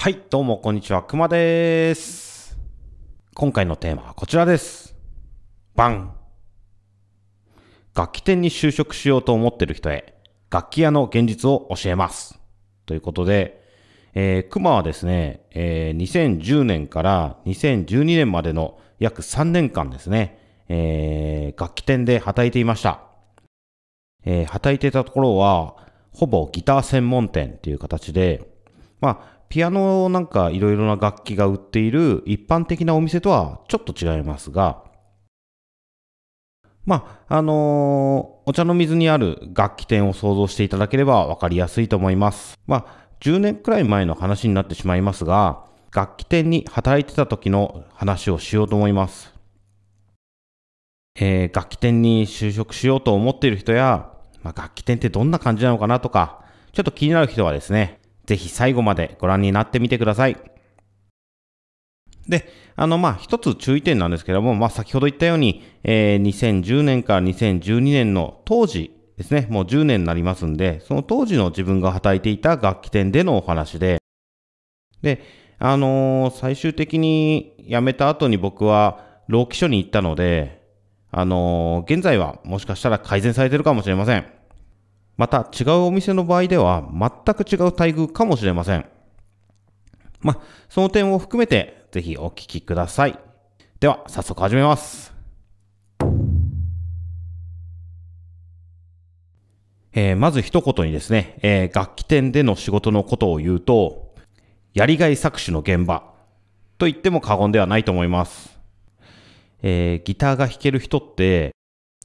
はい、どうもこんにちは、くまです。今回のテーマはこちらです。バン楽器店に就職しようと思ってる人へ、楽器屋の現実を教えます。ということで、えー、くまはですね、えー、2010年から2012年までの約3年間ですね、えー、楽器店で働いていました。えー、働いてたところは、ほぼギター専門店っていう形で、まあ、ピアノなんかいろいろな楽器が売っている一般的なお店とはちょっと違いますが、まあ、あのー、お茶の水にある楽器店を想像していただければわかりやすいと思います。まあ、10年くらい前の話になってしまいますが、楽器店に働いてた時の話をしようと思います。えー、楽器店に就職しようと思っている人や、まあ、楽器店ってどんな感じなのかなとか、ちょっと気になる人はですね、ぜひ最後までご覧になってみてください。で、あの、ま一つ注意点なんですけども、まあ、先ほど言ったように、えー、2010年から2012年の当時ですね、もう10年になりますんで、その当時の自分が働いていた楽器店でのお話で、で、あのー、最終的に辞めた後に僕は労基署に行ったので、あのー、現在はもしかしたら改善されてるかもしれません。また違うお店の場合では全く違う待遇かもしれません。まあ、その点を含めてぜひお聞きください。では、早速始めます。えー、まず一言にですね、えー、楽器店での仕事のことを言うと、やりがい搾取の現場と言っても過言ではないと思います。えー、ギターが弾ける人って、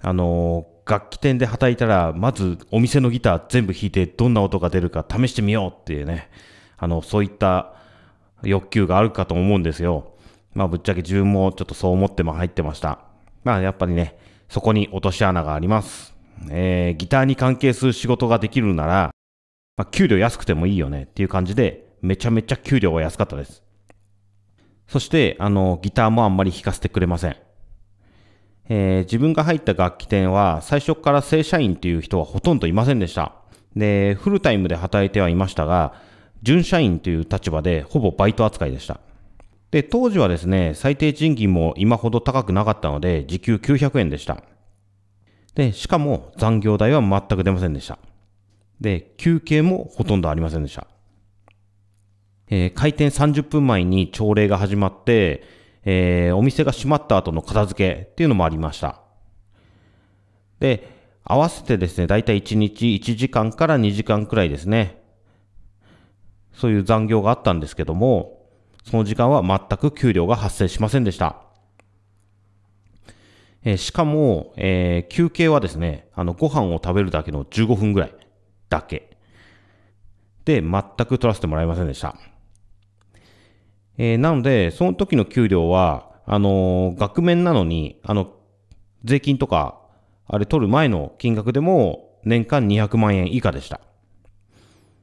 あの楽器店で働いたら、まずお店のギター全部弾いて、どんな音が出るか試してみようっていうね、あの、そういった欲求があるかと思うんですよ。まあ、ぶっちゃけ自分もちょっとそう思っても入ってました。まあ、やっぱりね、そこに落とし穴があります。えー、ギターに関係する仕事ができるなら、まあ、給料安くてもいいよねっていう感じで、めちゃめちゃ給料は安かったです。そして、あの、ギターもあんまり弾かせてくれません。えー、自分が入った楽器店は最初から正社員という人はほとんどいませんでした。で、フルタイムで働いてはいましたが、準社員という立場でほぼバイト扱いでした。で、当時はですね、最低賃金も今ほど高くなかったので、時給900円でした。で、しかも残業代は全く出ませんでした。で、休憩もほとんどありませんでした。えー、開店30分前に朝礼が始まって、えー、お店が閉まった後の片付けっていうのもありました。で、合わせてですね、だいたい1日1時間から2時間くらいですね。そういう残業があったんですけども、その時間は全く給料が発生しませんでした。えー、しかも、えー、休憩はですね、あの、ご飯を食べるだけの15分ぐらいだけ。で、全く取らせてもらえませんでした。えー、なので、その時の給料は、あのー、額面なのに、あの、税金とか、あれ取る前の金額でも、年間200万円以下でした。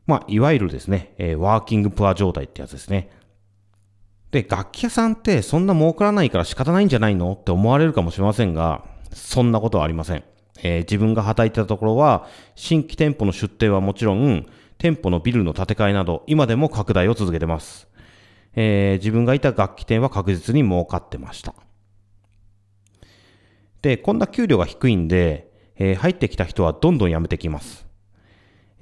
まあ、いわゆるですね、えー、ワーキングプア状態ってやつですね。で、楽器屋さんってそんな儲からないから仕方ないんじゃないのって思われるかもしれませんが、そんなことはありません。えー、自分が働いてたところは、新規店舗の出店はもちろん、店舗のビルの建て替えなど、今でも拡大を続けてます。えー、自分がいた楽器店は確実に儲かってました。で、こんな給料が低いんで、えー、入ってきた人はどんどん辞めてきます。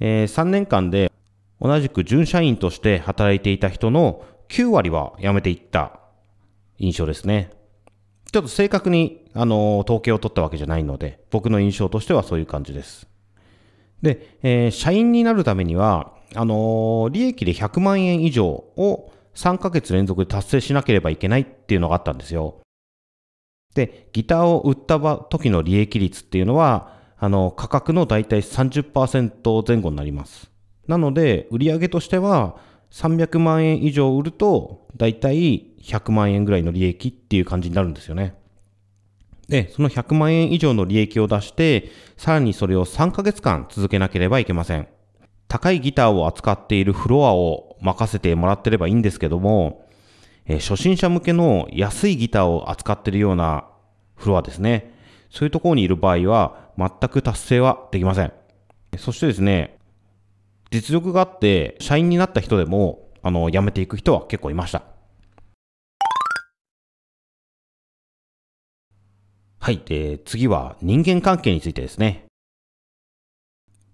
えー、3年間で同じく準社員として働いていた人の9割は辞めていった印象ですね。ちょっと正確に、あのー、統計を取ったわけじゃないので、僕の印象としてはそういう感じです。で、えー、社員になるためには、あのー、利益で100万円以上を3ヶ月連続で達成しなければいけないっていうのがあったんですよ。で、ギターを売った時の利益率っていうのは、あの、価格の大体30%前後になります。なので、売上としては、300万円以上売ると、大体100万円ぐらいの利益っていう感じになるんですよね。で、その100万円以上の利益を出して、さらにそれを3ヶ月間続けなければいけません。高いギターを扱っているフロアを任せてもらってればいいんですけども、えー、初心者向けの安いギターを扱ってるようなフロアですね。そういうところにいる場合は、全く達成はできません。そしてですね、実力があって、社員になった人でも、あの、辞めていく人は結構いました。はい。で、次は人間関係についてですね。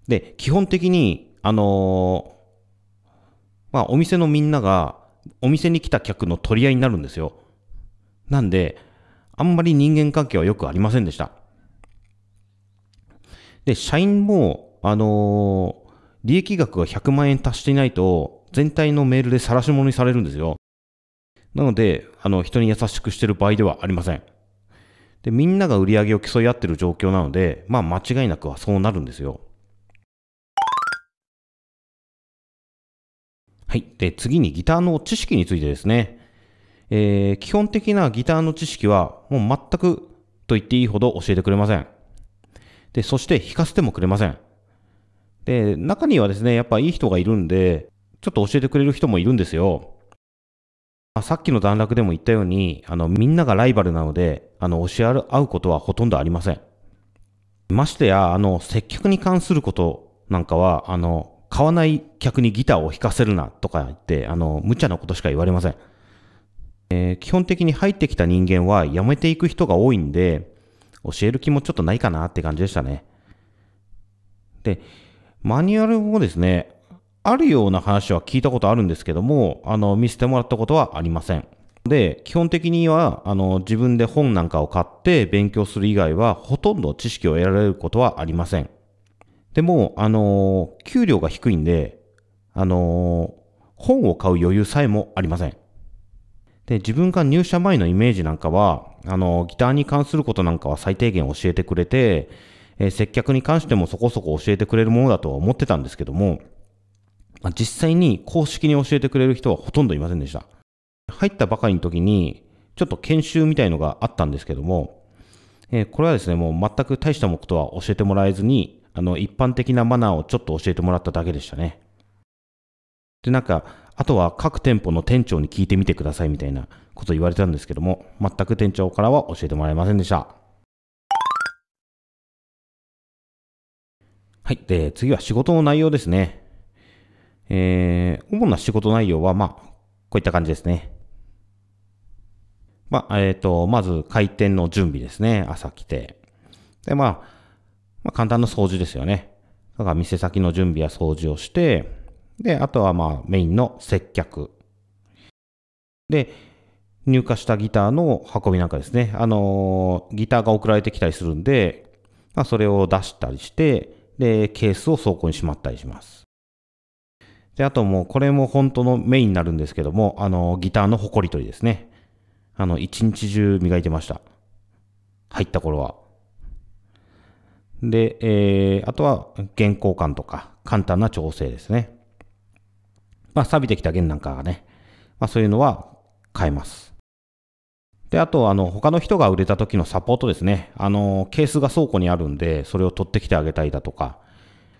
で、基本的に、あのまあ、お店のみんなが、お店に来た客の取り合いになるんですよ。なんで、あんまり人間関係はよくありませんでした。で、社員も、あのー、利益額が100万円足していないと、全体のメールで晒し者にされるんですよ。なので、あの、人に優しくしてる場合ではありません。で、みんなが売り上げを競い合ってる状況なので、まあ間違いなくはそうなるんですよ。はい。で、次にギターの知識についてですね。えー、基本的なギターの知識は、もう全くと言っていいほど教えてくれません。で、そして弾かせてもくれません。で、中にはですね、やっぱいい人がいるんで、ちょっと教えてくれる人もいるんですよ。まあ、さっきの段落でも言ったように、あの、みんながライバルなので、あの、教え合うことはほとんどありません。ましてや、あの、接客に関することなんかは、あの、買わない客にギターを弾かせるなとか言って、あの、無茶なことしか言われません。えー、基本的に入ってきた人間は辞めていく人が多いんで、教える気もちょっとないかなって感じでしたね。で、マニュアルもですね、あるような話は聞いたことあるんですけども、あの、見せてもらったことはありません。で、基本的には、あの、自分で本なんかを買って勉強する以外は、ほとんど知識を得られることはありません。でも、あのー、給料が低いんで、あのー、本を買う余裕さえもありません。で、自分が入社前のイメージなんかは、あのー、ギターに関することなんかは最低限教えてくれて、え接客に関してもそこそこ教えてくれるものだとは思ってたんですけども、まあ、実際に公式に教えてくれる人はほとんどいませんでした。入ったばかりの時に、ちょっと研修みたいのがあったんですけども、えこれはですね、もう全く大した目ことは教えてもらえずに、あの、一般的なマナーをちょっと教えてもらっただけでしたね。で、なんか、あとは各店舗の店長に聞いてみてくださいみたいなこと言われたんですけども、全く店長からは教えてもらえませんでした。はい。で、次は仕事の内容ですね。えー、主な仕事内容は、まあ、こういった感じですね。まあ、えっ、ー、と、まず開店の準備ですね。朝来て。で、まあ、まあ、簡単な掃除ですよね。だから店先の準備や掃除をして、で、あとはまあメインの接客。で、入荷したギターの運びなんかですね。あのー、ギターが送られてきたりするんで、まあ、それを出したりして、で、ケースを倉庫にしまったりします。で、あともう、これも本当のメインになるんですけども、あのー、ギターのほこり取りですね。あの、一日中磨いてました。入った頃は。で、えー、あとは弦交換とか簡単な調整ですね。まあ、錆びてきた弦なんかがね、まあ、そういうのは変えます。で、あと、あの、他の人が売れた時のサポートですね。あの、ケースが倉庫にあるんで、それを取ってきてあげたいだとか、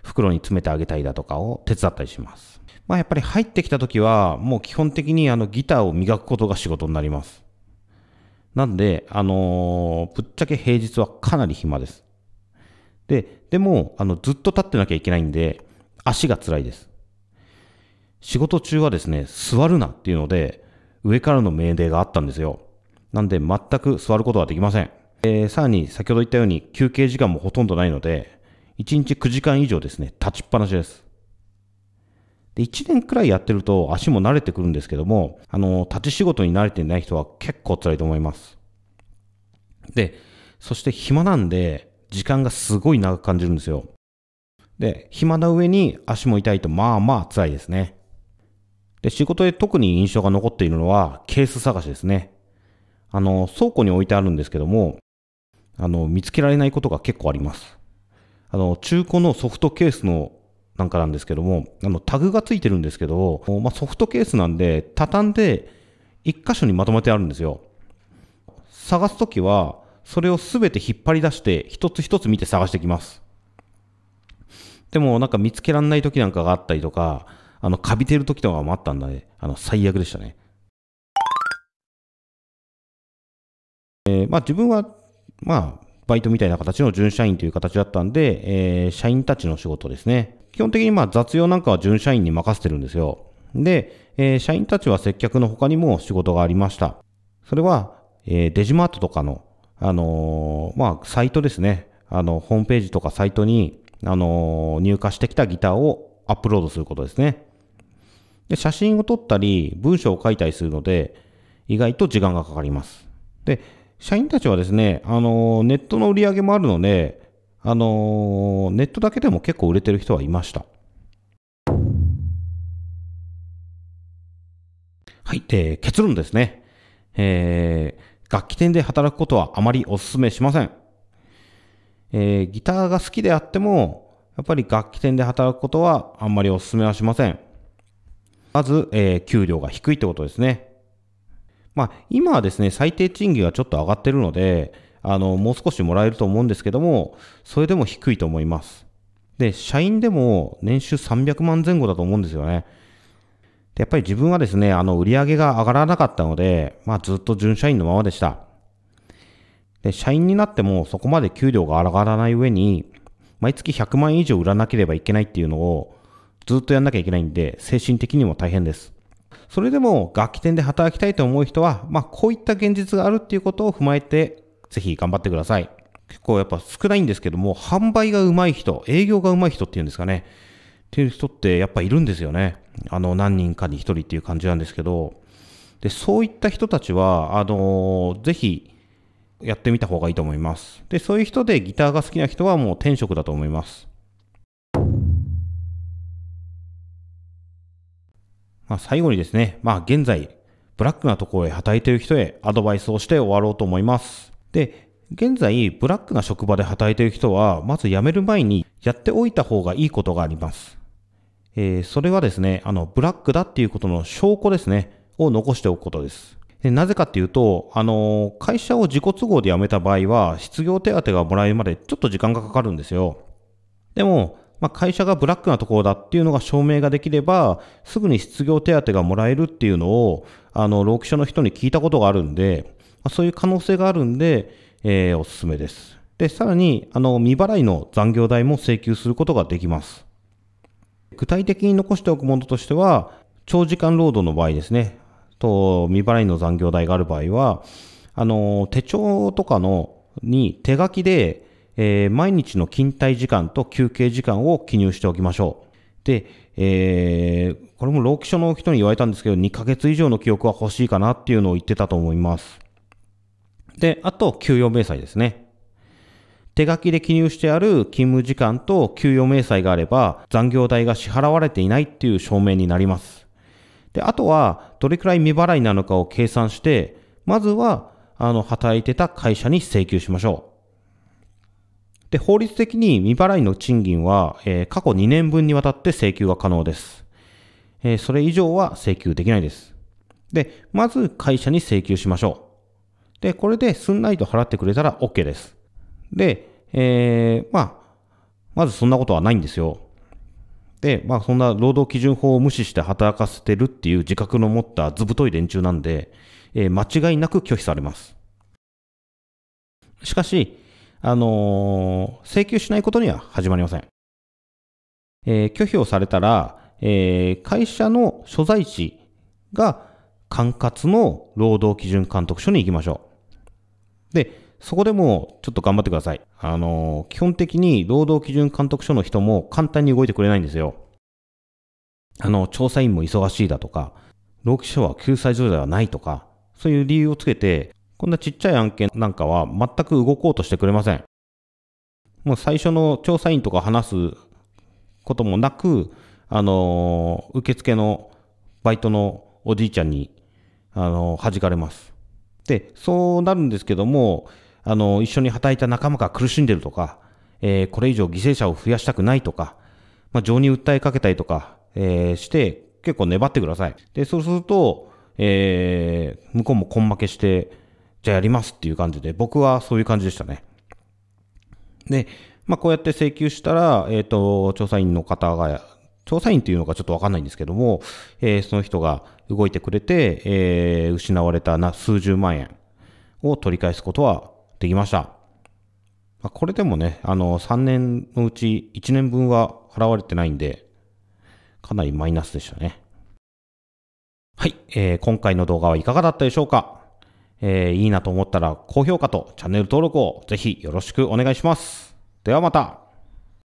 袋に詰めてあげたいだとかを手伝ったりします。まあ、やっぱり入ってきた時は、もう基本的にあの、ギターを磨くことが仕事になります。なんで、あのー、ぶっちゃけ平日はかなり暇です。で、でも、あの、ずっと立ってなきゃいけないんで、足が辛いです。仕事中はですね、座るなっていうので、上からの命令があったんですよ。なんで、全く座ることはできません。えー、さらに、先ほど言ったように、休憩時間もほとんどないので、1日9時間以上ですね、立ちっぱなしです。で、1年くらいやってると足も慣れてくるんですけども、あの、立ち仕事に慣れてない人は結構辛いと思います。で、そして暇なんで、時間がすごい長く感じるんですよ。で、暇な上に足も痛いとまあまあ辛いですね。で、仕事で特に印象が残っているのはケース探しですね。あの、倉庫に置いてあるんですけども、あの、見つけられないことが結構あります。あの、中古のソフトケースのなんかなんですけども、あの、タグがついてるんですけど、まあ、ソフトケースなんで、畳んで、一箇所にまとめてあるんですよ。探すときは、それをすべて引っ張り出して一つ一つ見て探してきますでもなんか見つけられない時なんかがあったりとかあのカビてる時とかもあったんだねあの最悪でしたねえー、まあ自分はまあバイトみたいな形の準社員という形だったんで、えー、社員たちの仕事ですね。基本的にまあ雑用なんかは準社員に任せてるんですよ。で、えー、社員たちは接客の他にも仕事がありました。それは、えー、デジマートとかのあのー、まあ、サイトですね。あの、ホームページとかサイトに、あのー、入荷してきたギターをアップロードすることですね。で、写真を撮ったり、文章を書いたりするので、意外と時間がかかります。で、社員たちはですね、あのー、ネットの売り上げもあるので、あのネットだけでも結構売れてる人はいました。はい、で、結論ですね。えー、楽器店で働くことはあまりお勧めしません。えー、ギターが好きであっても、やっぱり楽器店で働くことはあんまりお勧めはしません。まず、えー、給料が低いってことですね。まあ、今はですね、最低賃金がちょっと上がってるので、あの、もう少しもらえると思うんですけども、それでも低いと思います。で、社員でも年収300万前後だと思うんですよね。で、やっぱり自分はですね、あの、売り上げが上がらなかったので、まあずっと準社員のままでした。で、社員になってもそこまで給料が上がらない上に、毎月100万円以上売らなければいけないっていうのをずっとやんなきゃいけないんで、精神的にも大変です。それでも楽器店で働きたいと思う人は、まあこういった現実があるっていうことを踏まえて、ぜひ頑張ってください。結構やっぱ少ないんですけども、販売が上手い人、営業が上手い人っていうんですかね。っていう人ってやっぱいるんですよね。あの、何人かに1人っていう感じなんですけど、で、そういった人たちは、あのー、ぜひ、やってみた方がいいと思います。で、そういう人でギターが好きな人はもう天職だと思います。まあ、最後にですね、まあ現在、ブラックなところへ働いている人へアドバイスをして終わろうと思います。で、現在、ブラックな職場で働いている人は、まず辞める前にやっておいた方がいいことがあります。えー、それはですね、あの、ブラックだっていうことの証拠ですね、を残しておくことです。でなぜかっていうと、あのー、会社を自己都合で辞めた場合は、失業手当がもらえるまでちょっと時間がかかるんですよ。でも、まあ、会社がブラックなところだっていうのが証明ができれば、すぐに失業手当がもらえるっていうのを、あの、労基署の人に聞いたことがあるんで、まあ、そういう可能性があるんで、えー、おすすめです。で、さらに、あの、未払いの残業代も請求することができます。具体的に残しておくものとしては、長時間労働の場合ですね、と、未払いの残業代がある場合は、あの、手帳とかの、に手書きで、えー、毎日の勤怠時間と休憩時間を記入しておきましょう。で、えー、これも労基署の人に言われたんですけど、2ヶ月以上の記憶は欲しいかなっていうのを言ってたと思います。で、あと、給与明細ですね。手書きで記入してある勤務時間と給与明細があれば、残業代が支払われていないっていう証明になります。で、あとは、どれくらい未払いなのかを計算して、まずは、あの、働いてた会社に請求しましょう。で、法律的に未払いの賃金は、えー、過去2年分にわたって請求が可能です。えー、それ以上は請求できないです。で、まず会社に請求しましょう。で、これですんなりと払ってくれたら OK です。で、えー、まあ、まずそんなことはないんですよ。で、まあそんな労働基準法を無視して働かせてるっていう自覚の持った図太い連中なんで、えー、間違いなく拒否されます。しかし、あのー、請求しないことには始まりません。えー、拒否をされたら、えー、会社の所在地が管轄の労働基準監督署に行きましょう。で、そこでもちょっと頑張ってください。あのー、基本的に労働基準監督署の人も簡単に動いてくれないんですよ。あの、調査員も忙しいだとか、労基署は救済所ではないとか、そういう理由をつけて、こんなちっちゃい案件なんかは全く動こうとしてくれません。もう最初の調査員とか話すこともなく、あのー、受付のバイトのおじいちゃんに、あのー、弾かれます。で、そうなるんですけども、あの、一緒に働いた仲間が苦しんでるとか、えー、これ以上犠牲者を増やしたくないとか、まあ、情に訴えかけたりとか、えー、して、結構粘ってください。で、そうすると、えー、向こうも根負けして、じゃあやりますっていう感じで、僕はそういう感じでしたね。で、まあ、こうやって請求したら、えっ、ー、と、調査員の方が調査員というのかちょっとわかんないんですけども、えー、その人が動いてくれて、えー、失われたな数十万円を取り返すことはできました。まあ、これでもね、あの、3年のうち1年分は払われてないんで、かなりマイナスでしたね。はい、えー、今回の動画はいかがだったでしょうかえー、いいなと思ったら高評価とチャンネル登録をぜひよろしくお願いします。ではまた。